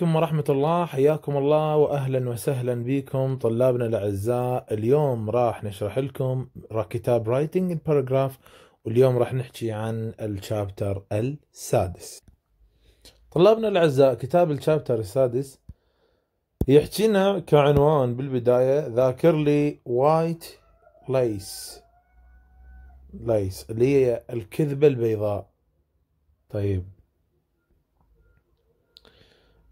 عليكم ورحمة الله حياكم الله وأهلا وسهلا بكم طلابنا الأعزاء اليوم راح نشرح لكم كتاب رايتنج الباراجراف واليوم راح نحكي عن الشابتر السادس طلابنا الأعزاء كتاب الشابتر السادس يحكينا كعنوان بالبداية ذاكر لي وايت ليس ليس اللي هي الكذبة البيضاء طيب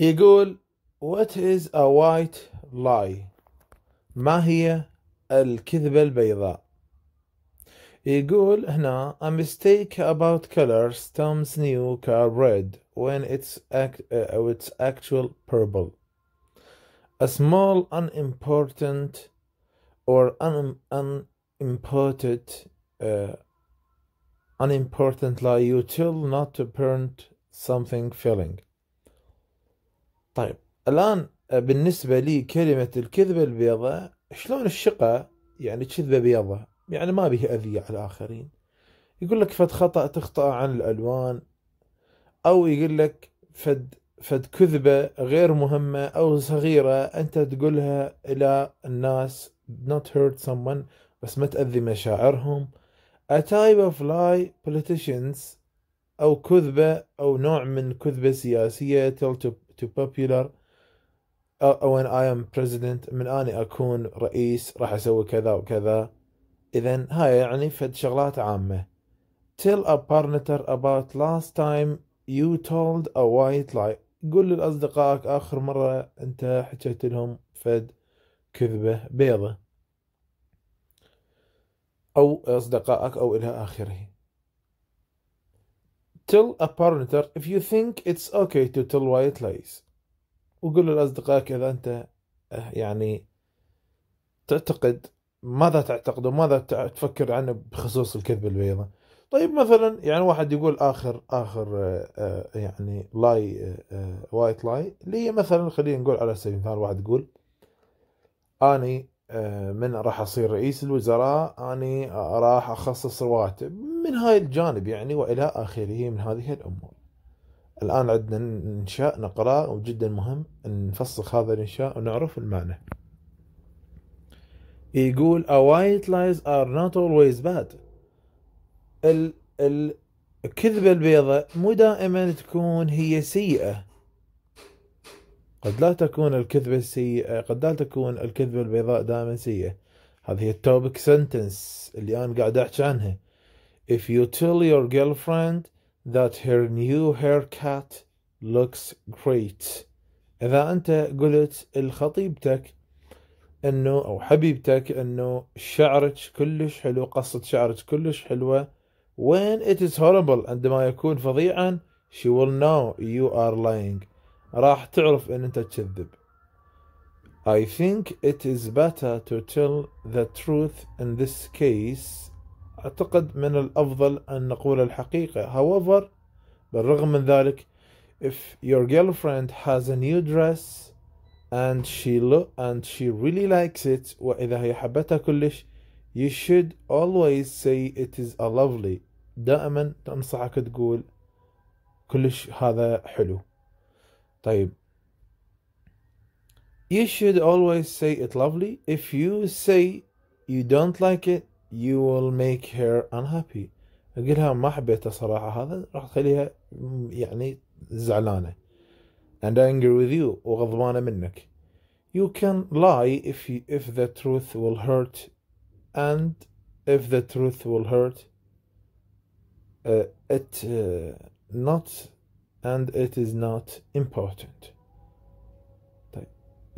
يقول What is a white lie? ما هي الكذبة البيضاء؟ يقول هنا A mistake about color stamps new car red when it's, act, uh, it's actual purple. A small unimportant or un, unimportant uh, unimportant lie you tell not to print something filling. طيب الآن آه، بالنسبة لي كلمة الكذبة البيضاء شلون الشقة يعني كذبة بيضاء يعني ما به أذية على الآخرين يقول لك فد خطأ تخطأ عن الألوان أو يقول لك فد فد كذبة غير مهمة أو صغيرة أنت تقولها إلى الناس not hurt someone بس ما تأذي مشاعرهم a type of lie politicians أو كذبة أو نوع من كذبة سياسية tell to to popular uh, when I am president من اني اكون رئيس راح اسوي كذا وكذا اذا هاي يعني فد شغلات عامه tell a partner about last time you told a white lie قول لأصدقائك آخر مرة أنت حكيت لهم فد كذبة بيضة أو أصدقائك أو إلى آخره tell a parameter if you think it's okay to tell white lies وقول لأصدقائك إذا أنت آه، يعني تعتقد ماذا تعتقد وماذا تفكر عنه بخصوص الكذب البيضاء طيب مثلا يعني واحد يقول اخر اخر آه، آه، يعني لاي وايت لاي اللي هي مثلا خلينا نقول على سبيل المثال واحد يقول اني آه، من راح اصير رئيس الوزراء اني راح اخصص رواتب من هاي الجانب يعني والى اخره من هذه الامور الان عندنا انشاء نقراه وجدا مهم نفسخ هذا الانشاء ونعرف المعنى يقول a white lies are not always bad ال الكذبة البيضاء مو دائما تكون هي سيئة قد لا تكون الكذبة السيئة قد لا تكون الكذبة البيضاء دائما سيئة هذه التوبك سنتنس اللي أنا قاعد أحكي عنها If you tell your girlfriend that her new haircut looks great إذا أنت قلت لخطيبتك انه او حبيبتك انه شعرك كلش حلو قصة شعرك كلش حلوة when it is horrible عندما يكون فظيعا she will know you are lying راح تعرف ان انت تكذب I think it is better to tell the truth in this case أعتقد من الأفضل أن نقول الحقيقة however بالرغم من ذلك if your girlfriend has a new dress and she look and she really likes it وإذا هي حبتها كلش you should always say it is a lovely دائما تنصحك تقول كلش هذا حلو طيب you should always say it lovely if you say you don't like it you will make her unhappy قلها لها ما صراحة هذا راح تخليها يعني زعلانة and angry with you وغضبانة منك you can lie if you, if the truth will hurt and if the truth will hurt uh, it uh, not and it is not important طيب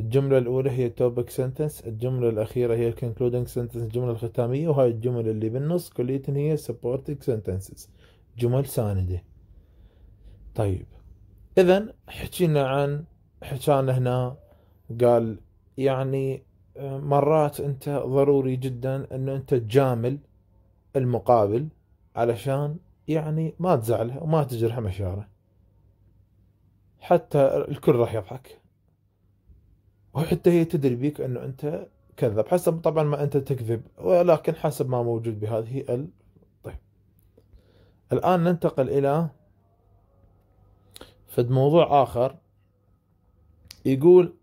الجملة الأولى هي topic sentence الجملة الأخيرة هي concluding sentence الجملة الختامية وهاي الجمل اللي بالنص كلية هي supporting sentences جمل ساندة طيب إذا حكينا عن حكينا هنا قال يعني آه، مرات أنت ضروري جدا أنه أنت تجامل المقابل علشان يعني ما تزعله وما تجرح مشاعره حتى الكل راح يضحك وحتى هي تدري بيك انه انت كذب حسب طبعا ما انت تكذب ولكن حسب ما موجود بهذه ال طيب الان ننتقل الى فد موضوع اخر يقول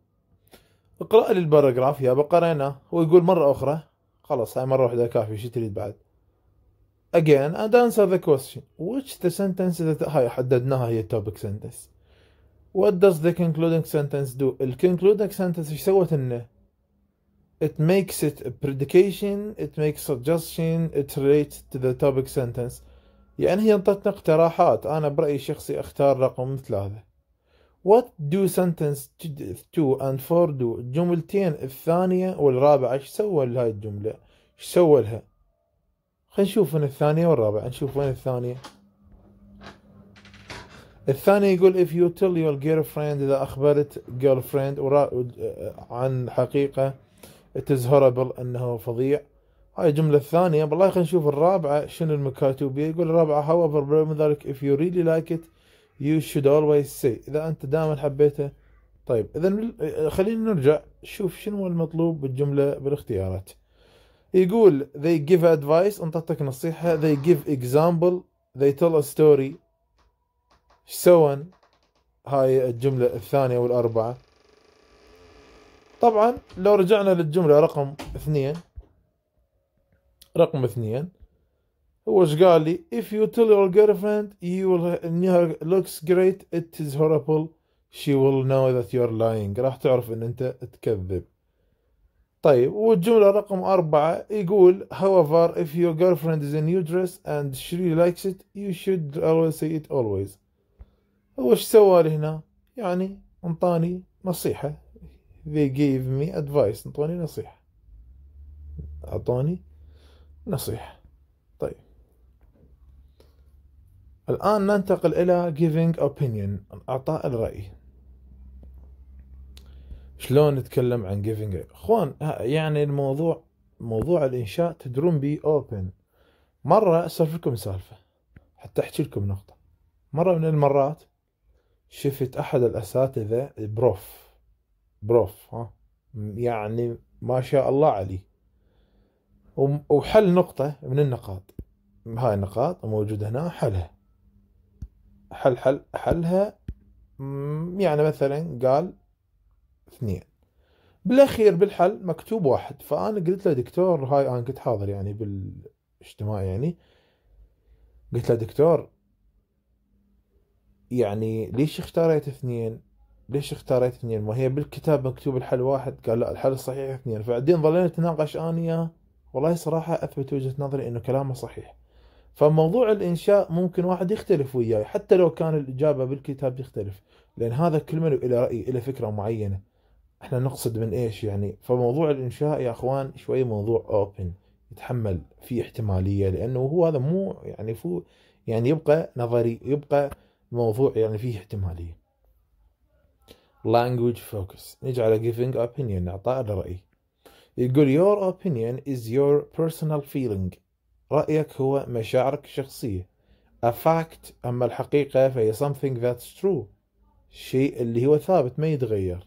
اقرا لي الباراجراف يا قريناه هو يقول مره اخرى خلاص هاي مره واحده كافيه شو تريد بعد again and answer the question which the sentence that هاي حددناها هي topic sentence What does the concluding sentence do? The concluding sentence ايش سوت لنا؟ It makes it a predication, it makes suggestion, it relates to the topic sentence. يعني هي انطتنا اقتراحات، أنا برأيي الشخصي أختار رقم ثلاثة. What do sentence two and four do؟ الجملتين الثانية والرابعة ايش سوى لهاي الجملة؟ ايش سوى لها؟ خلينا نشوف وين الثانية والرابعة، نشوف وين الثانية. الثاني يقول if you tell your girlfriend إذا أخبرت girlfriend عن حقيقة it is horrible أنه فظيع هاي الجملة الثانية بالله خلينا نشوف الرابعة شنو المكاتوبية يقول الرابعة however below من ذلك if you really like it you should always say إذا أنت دائما حبيته طيب إذا خلينا نرجع شوف شنو المطلوب بالجملة بالاختيارات يقول they give advice انطتك نصيحة they give example they tell a story سوى هاي الجملة الثانية والأربعة طبعا لو رجعنا للجملة رقم اثنين رقم اثنين هو ايش قال لي if you tell your girlfriend you will her looks great it is horrible she will know that you are lying راح تعرف ان انت تكذب طيب والجملة رقم أربعة يقول however if your girlfriend is a new dress and she really likes it you should always say it always هو ايش سوى لي هنا يعني انطاني نصيحة they gave me advice انطوني نصيحة اعطوني نصيحة طيب الآن ننتقل إلى giving opinion إعطاء الرأي شلون نتكلم عن giving اخوان يعني الموضوع موضوع الإنشاء تدرون بي open مرة أسولف لكم سالفة حتى أحكي لكم نقطة مرة من المرات شفت احد الاساتذه بروف بروف ها يعني ما شاء الله عليه وحل نقطة من النقاط هاي النقاط موجودة هنا حلها حل حل حلها يعني مثلا قال اثنين بالاخير بالحل مكتوب واحد فانا قلت له دكتور هاي انا كنت حاضر يعني بالاجتماع يعني قلت له دكتور يعني ليش اختاريت اثنين ليش اختاريت اثنين ما هي بالكتاب مكتوب الحل واحد قال لا الحل الصحيح اثنين فبعدين ظلينا نتناقش انا والله صراحة اثبت وجهة نظري انه كلامه صحيح فموضوع الانشاء ممكن واحد يختلف وياي حتى لو كان الاجابة بالكتاب تختلف لان هذا كل من له رأي له فكرة معينة احنا نقصد من ايش يعني فموضوع الانشاء يا اخوان شوي موضوع اوبن يتحمل فيه احتمالية لانه هو هذا مو يعني فو يعني يبقى نظري يبقى موضوع يعني فيه احتمالية language focus نيجي على giving opinion اعطاء الرأي يقول your opinion is your personal feeling رأيك هو مشاعرك الشخصية a fact أما الحقيقة فهي something that's true شيء اللي هو ثابت ما يتغير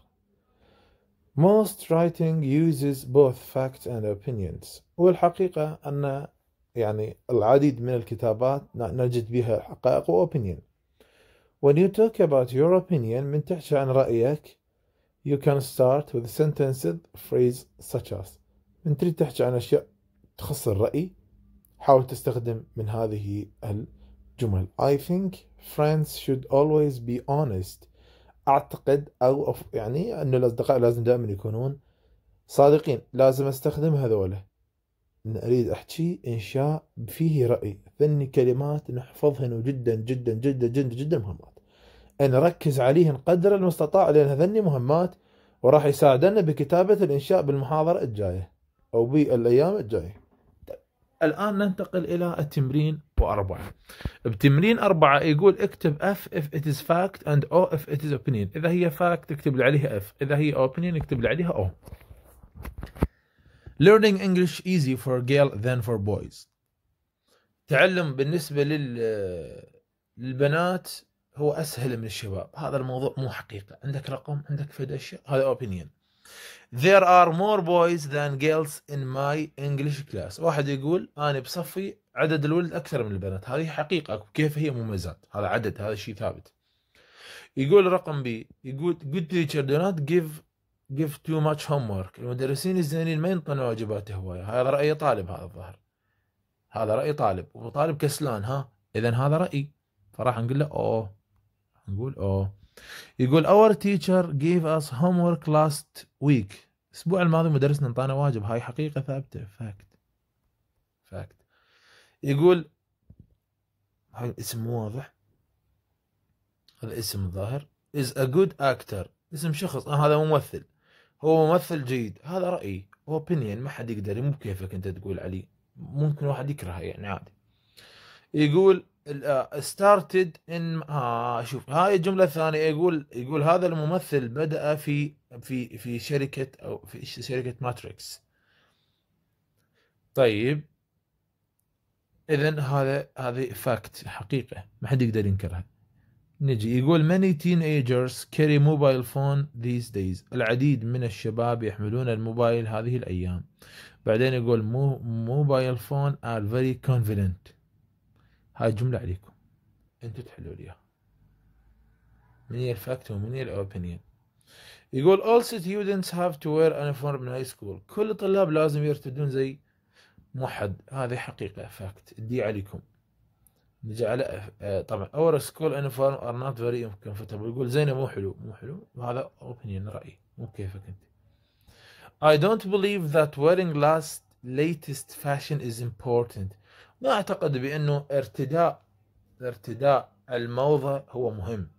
most writing uses both facts and opinions والحقيقة أن يعني العديد من الكتابات نجد بها حقائق وopinion When you talk about your opinion من تحكي عن رأيك you can start with sentences phrase such as من تريد تحكي عن أشياء تخص الرأي حاول تستخدم من هذه الجمل I think friends should always be honest أعتقد أو يعني أن الأصدقاء لازم دائما يكونون صادقين لازم أستخدم هذول نريد أريد أحكي إنشاء فيه رأي ثني كلمات نحفظهن جدا جدا جدا جدا جدا مهمات نركز عليهن قدر المستطاع لأن هذني مهمات وراح يساعدنا بكتابة الإنشاء بالمحاضرة الجاية أو بالأيام الجاية طيب. الآن ننتقل إلى التمرين وأربعة بتمرين أربعة يقول اكتب F if it is fact and O if it is opinion إذا هي fact اكتب عليها F إذا هي opinion اكتب عليها O learning English easy for girl than for boys تعلم بالنسبة لل للبنات هو أسهل من الشباب هذا الموضوع مو حقيقة عندك رقم عندك فد أشياء هذا opinion There are more boys than girls in my English class واحد يقول أنا بصفي عدد الولد أكثر من البنات هذه حقيقة كيف هي مميزات هذا عدد هذا شيء ثابت يقول رقم بي يقول good teacher do not give جيف تو ماتش هوم ورك المدرسين الزينين ما ينطون واجبات هوايه هذا راي طالب هذا الظهر هذا راي طالب وطالب كسلان ها اذا هذا رايي فراح نقول له اوه نقول اوه يقول اور تيشر جيف اس هوم ورك لاست ويك الاسبوع الماضي مدرسنا انطانا واجب هاي حقيقه ثابته فاكت فاكت يقول هاي الاسم مو واضح هذا اسم ظاهر is a good actor اسم شخص آه هذا ممثل هو ممثل جيد هذا رايي اوبينيون ما حد يقدر مو كيفك انت تقول علي ممكن واحد يكرهه يعني عادي يقول ستارتد ان آه،, اه شوف هاي الجمله الثانيه يقول يقول هذا الممثل بدا في في في شركه او في شركه ماتريكس طيب اذا هذا هذه فاكت حقيقه ما حد يقدر ينكرها نجي يقول many teenagers carry mobile phone these days العديد من الشباب يحملون الموبايل هذه الأيام بعدين يقول mobile phone are very confident هاي جملة عليكم انتم تحلوا ليها من هي الفاكت ومن هي الاوبينيون يقول all students have to wear uniform in high school كل الطلاب لازم يرتدون زي موحد هذه حقيقة فاكت دي عليكم نجي على آه، طبعا اور سكول انفورم ار نوت فيري كومفورتبل يقول زينه مو حلو مو حلو وهذا اوبينيون رايي مو كيفك انت I don't believe that wearing last latest fashion is important ما اعتقد بانه ارتداء ارتداء الموضه هو مهم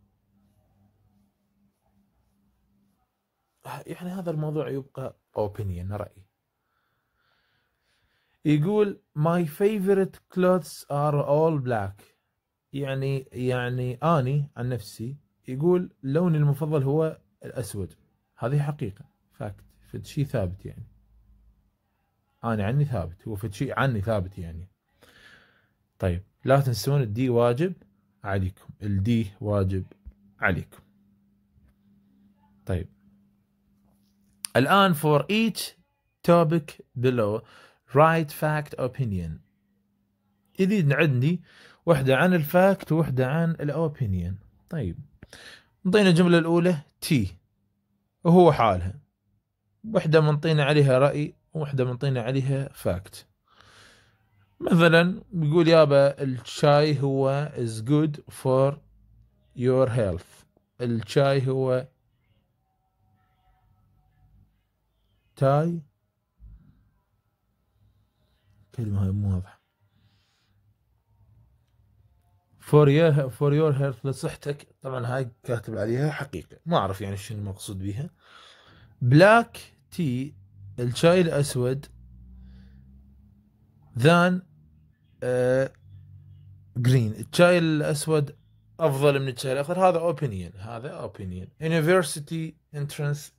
يعني هذا الموضوع يبقى اوبينيون رأي. يقول my favorite clothes are all black يعني يعني اني عن نفسي يقول لوني المفضل هو الاسود هذه حقيقه فاكت فد شيء ثابت يعني اني عني ثابت هو فد شيء عني ثابت يعني طيب لا تنسون الدي واجب عليكم الدي واجب عليكم طيب الان for each topic below right fact opinion إذي عندي وحده عن الفاكت وحده عن الاوبينيون طيب نعطينا الجمله الاولى تي وهو حالها وحده منطينا عليها راي وحده منطينا عليها فاكت مثلا بيقول يابا الشاي هو is good for your health الشاي هو تاي الكلمة هاي مو واضحة فور يور فور يور هيلث لصحتك طبعا هاي كاتب عليها حقيقة ما اعرف يعني شنو المقصود بها بلاك تي الشاي الاسود ذان آه، جرين الشاي الاسود افضل من الشاي الاخضر هذا اوبينيون هذا اوبينيون يونيفرستي انترنس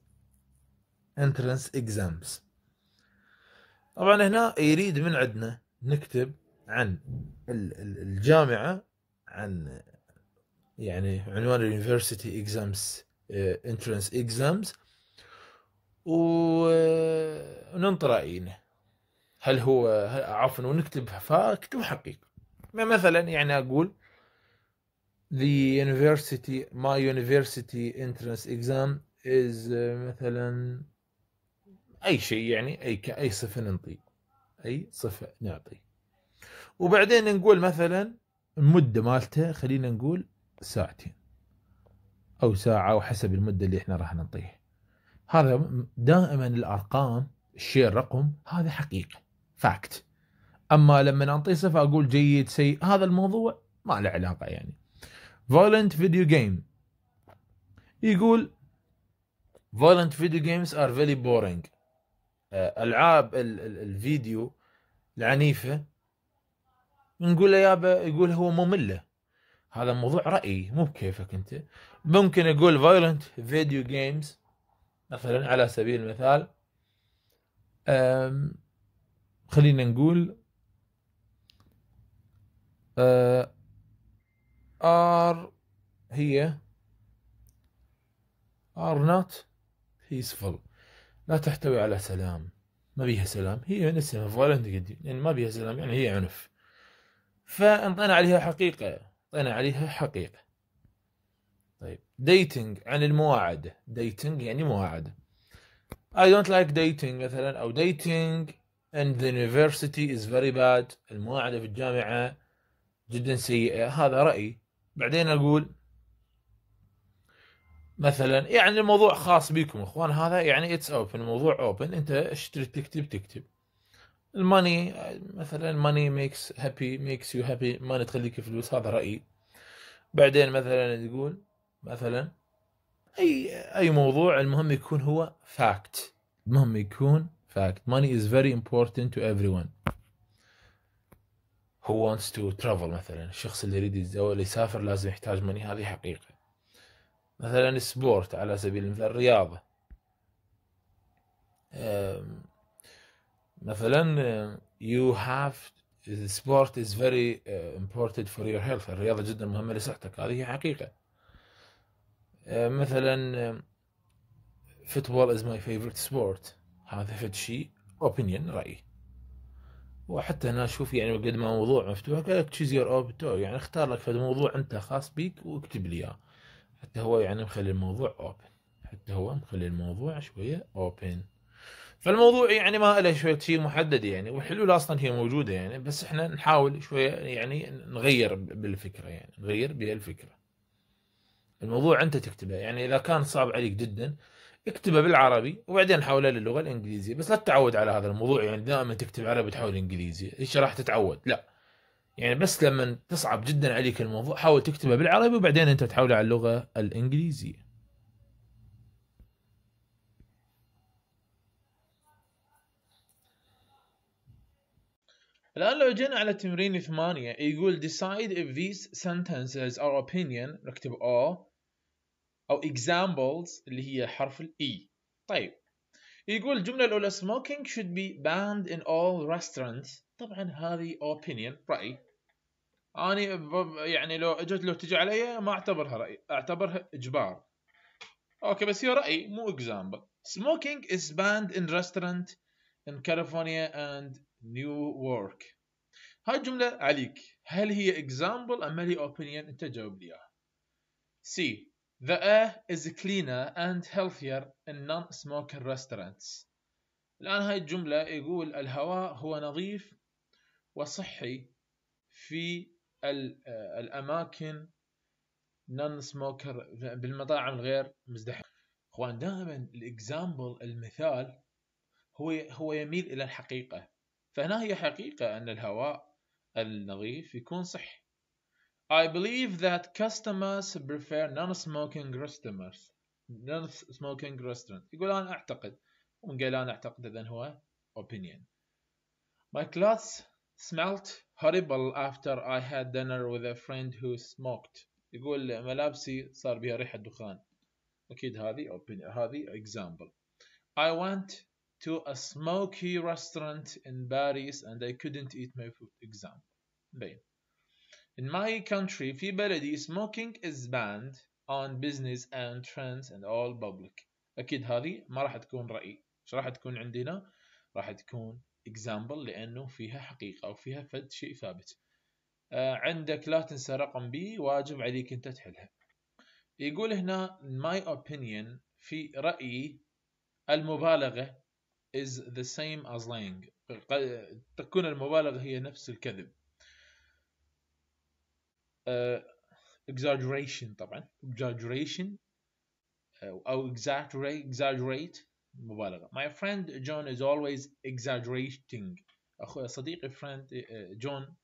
انترنس اكزامز طبعا هنا يريد من عندنا نكتب عن الجامعه عن يعني عنوان اليونيفرسيتي اكزامز آه، انترنس اكزامز وننطر راينا هل هو عفوا ونكتب فاكتب حقيقه مثلا يعني اقول the university my university entrance exam is آه، مثلا اي شيء يعني اي اي صفه ننطي اي صفه نعطي وبعدين نقول مثلا المده مالته خلينا نقول ساعتين او ساعه وحسب المده اللي احنا راح نعطيه هذا دائما الارقام الشيء الرقم هذا حقيقه فاكت اما لما اعطيه صفه اقول جيد سيء هذا الموضوع ما له علاقه يعني فولنت فيديو جيم يقول فولنت فيديو جيمز ار فيري بورينج آه، العاب الفيديو العنيفه نقول له يابا يقول هو ممله هذا موضوع رايي مو بكيفك انت ممكن اقول فايولنت فيديو جيمز مثلا على سبيل المثال خلينا نقول آه، ار هي ار نوت peaceful لا تحتوي على سلام ما بيها سلام هي نفسها فايلنت يعني ما بيها سلام يعني هي عنف فانطينا عليها حقيقة انطينا عليها حقيقة طيب ديتنج عن المواعدة ديتنج يعني مواعدة I don't like dating مثلا أو dating and the university is very bad المواعدة في الجامعة جدا سيئة هذا رأيي بعدين أقول مثلا يعني الموضوع خاص بكم اخوان هذا يعني اتس اوبن موضوع اوبن انت ايش تريد تكتب تكتب الماني مثلا ماني ميكس هابي ميكس يو هابي ماني تخليك فلوس هذا رايي بعدين مثلا تقول مثلا اي اي موضوع المهم يكون هو فاكت المهم يكون فاكت ماني از فيري امبورتنت تو ايفري ون هو wants تو ترافل مثلا الشخص اللي يريد يتزوج يسافر لازم يحتاج ماني هذه حقيقه مثلا سبورت على سبيل المثال رياضة مثلا you have the sport is very important for your health الرياضة جدا مهمة لصحتك هذه حقيقة مثلا football is my favorite sport هذا فد شيء opinion رأي وحتى هنا شوف يعني قد ما موضوع مفتوح قال لك choose your own يعني اختار لك فد موضوع انت خاص بيك واكتب لي اياه حتى هو يعني مخلي الموضوع اوبن حتى هو مخلي الموضوع شويه اوبن فالموضوع يعني ما له شويه شيء محدد يعني والحلول اصلا هي موجوده يعني بس احنا نحاول شويه يعني نغير بالفكره يعني نغير بالفكره الموضوع انت تكتبه يعني اذا كان صعب عليك جدا اكتبه بالعربي وبعدين حوله للغه الانجليزيه بس لا تتعود على هذا الموضوع يعني دائما تكتب عربي تحول انجليزي ايش راح تتعود لا يعني بس لما تصعب جدا عليك الموضوع حاول تكتبه بالعربي وبعدين انت تحوله على اللغه الانجليزيه الآن لو جينا على تمرين ثمانية يقول decide if these sentences are opinion نكتب O أو examples اللي هي حرف ال E طيب يقول الجملة الأولى smoking should be banned in all restaurants طبعا هذه opinion رأي اني يعني لو اجت لو تجي علي ما اعتبرها راي اعتبرها اجبار اوكي بس هي راي مو اكزامبل smoking is banned in ريستورانت in California and نيو وورك هاي الجملة عليك هل هي اكزامبل أم هي اوبينيون أنت جاوب لي إياها سي The air is cleaner and healthier in non-smoking restaurants الآن هاي الجملة يقول الهواء هو نظيف وصحي في آه، الاماكن نون سموكر بالمطاعم الغير مزدحمه اخوان دائما الاكزامبل المثال هو هو يميل الى الحقيقه فهنا هي حقيقه ان الهواء النظيف يكون صحي I believe that customers prefer non-smoking restaurants. non-smoking restaurant يقول أنا أعتقد ومن قال أنا أعتقد إذا هو opinion my class smelt horrible after I had dinner with a friend who smoked يقول ملابسي صار بها ريحة دخان أكيد هذه هذه example I went to a smoky restaurant in Paris and I couldn't eat my food example بين In my country في بلدي smoking is banned on business and trends and all public أكيد هذه ما راح تكون رأي إيش راح تكون عندنا راح تكون اكزامبل لانه فيها حقيقه وفيها فد شيء ثابت آه، عندك لا تنسى رقم بي واجب عليك انت تحلها يقول هنا my opinion في رايي المبالغه is the same as lying تكون المبالغه هي نفس الكذب آه، exaggeration طبعا exaggeration آه، او exaggerate مبالغه my friend John is always exaggerating اخوي صديقي friend John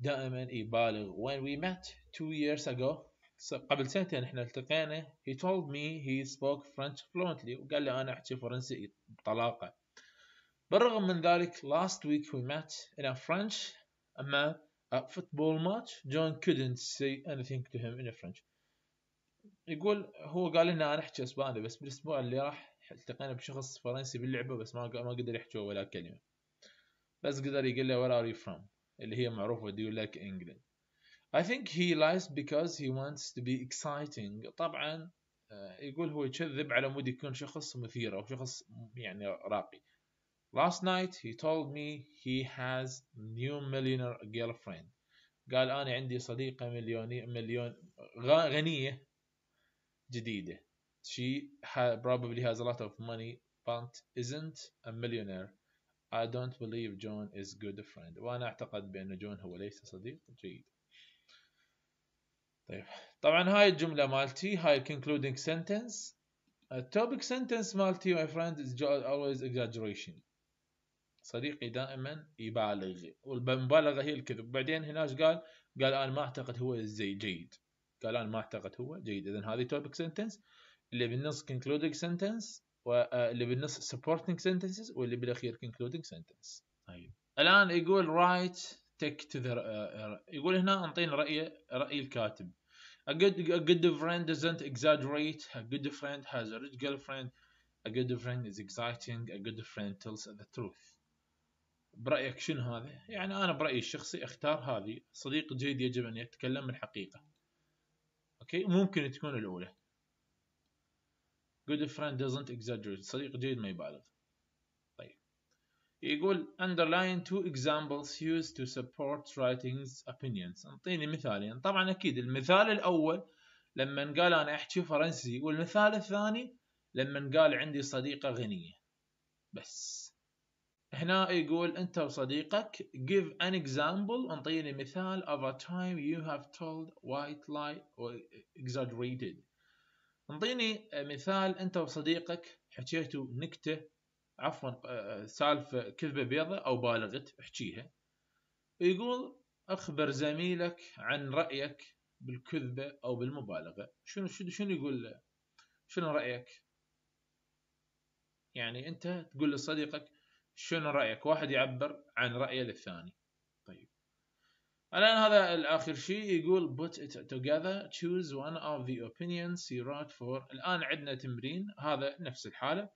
دائما يبالغ when we met two years ago قبل سنتين احنا التقينا he told me he spoke French fluently وقال لي انا احكي فرنسي بطلاقه بالرغم من ذلك last week we met in a French اما a football match John couldn't say anything to him in French يقول هو قال لنا انا احكي اسباني بس بالاسبوع اللي راح التقينا بشخص فرنسي باللعبة بس ما ما قدر يحكي ولا كلمة بس قدر يقول له where are you from اللي هي معروفة do you like England I think he lies because he wants to be exciting طبعا آه، يقول هو يكذب على مود يكون شخص مثير أو شخص يعني راقي Last night he told me he has new millionaire girlfriend قال أنا عندي صديقة مليوني مليون غنية جديدة She ha probably has a lot of money but isn't a millionaire. I don't believe John is good friend. وأنا أعتقد بأن جون هو ليس صديق جيد. طيب طبعا هاي الجملة مالتي هاي concluding sentence. topic sentence مالتي my friend is always exaggeration. صديقي دائما يبالغ والمبالغة هي الكذب. بعدين هناك قال قال أنا ما أعتقد هو زي جيد. قال أنا ما أعتقد هو جيد. إذا هذه topic sentence. اللي بالنص concluding sentence واللي بالنص supporting sentences واللي بالاخير concluding sentence طيب الان يقول write take to the uh, يقول هنا انطينا راي راي الكاتب a good a good friend doesn't exaggerate a good friend has a rich girlfriend a good friend is exciting a good friend tells the truth برأيك شنو هذا؟ يعني أنا برأيي الشخصي اختار هذه صديق جيد يجب أن يتكلم الحقيقة أوكي ممكن تكون الأولى good friend doesn't exaggerate صديق جيد ما يبالغ طيب يقول underline two examples used to support writings opinions انطيني مثالين طبعا اكيد المثال الاول لما قال انا احكي فرنسي والمثال الثاني لما قال عندي صديقة غنية بس هنا يقول انت وصديقك give an example انطيني مثال of a time you have told white lie or exaggerated انطيني آه، مثال انت وصديقك حكيتوا نكته عفوا آه، آه، سالفه كذبه بيضة او بالغت احكيها يقول اخبر زميلك عن رايك بالكذبه او بالمبالغه شنو شنو شنو يقول له شنو رايك يعني انت تقول لصديقك شنو رايك واحد يعبر عن رايه للثاني الان هذا الاخر شيء يقول put it together choose one of the opinions you wrote for الان عندنا تمرين هذا نفس الحاله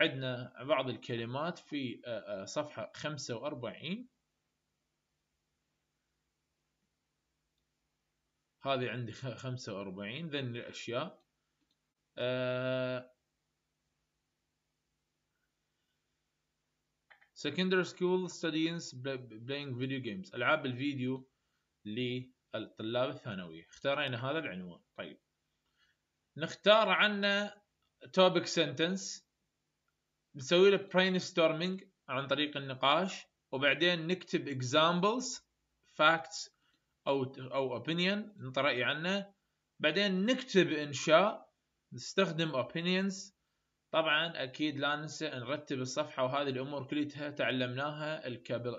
عندنا بعض الكلمات في آه، آه، صفحه 45 هذه عندي 45 ذن الاشياء أه secondary school students playing video games العاب الفيديو للطلاب الثانويه اختارينا هذا العنوان طيب نختار عنا topic sentence نسوي له brainstorming عن طريق النقاش وبعدين نكتب examples facts او او opinion نطرأي راي عنه بعدين نكتب انشاء نستخدم opinions طبعا اكيد لا ننسى نرتب الصفحه وهذه الامور كلها تعلمناها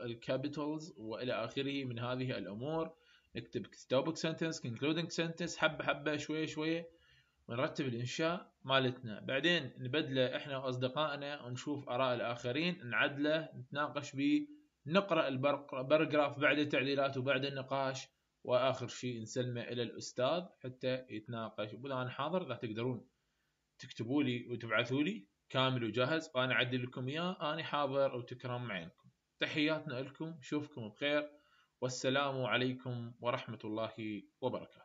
الكابيتالز والى اخره من هذه الامور نكتب توبك سنتنس كونكلودنج سنتنس حبه حبه شويه شويه ونرتب الانشاء مالتنا بعدين نبدله احنا واصدقائنا ونشوف اراء الاخرين نعدله نتناقش به نقرا البرجراف بعد التعديلات وبعد النقاش واخر شيء نسلمه الى الاستاذ حتى يتناقش يقول انا حاضر اذا تقدرون تكتبوا لي وتبعثوا لي كامل وجاهز وانا اعدل لكم اياه اني حاضر وتكرم معينكم تحياتنا لكم شوفكم بخير والسلام عليكم ورحمه الله وبركاته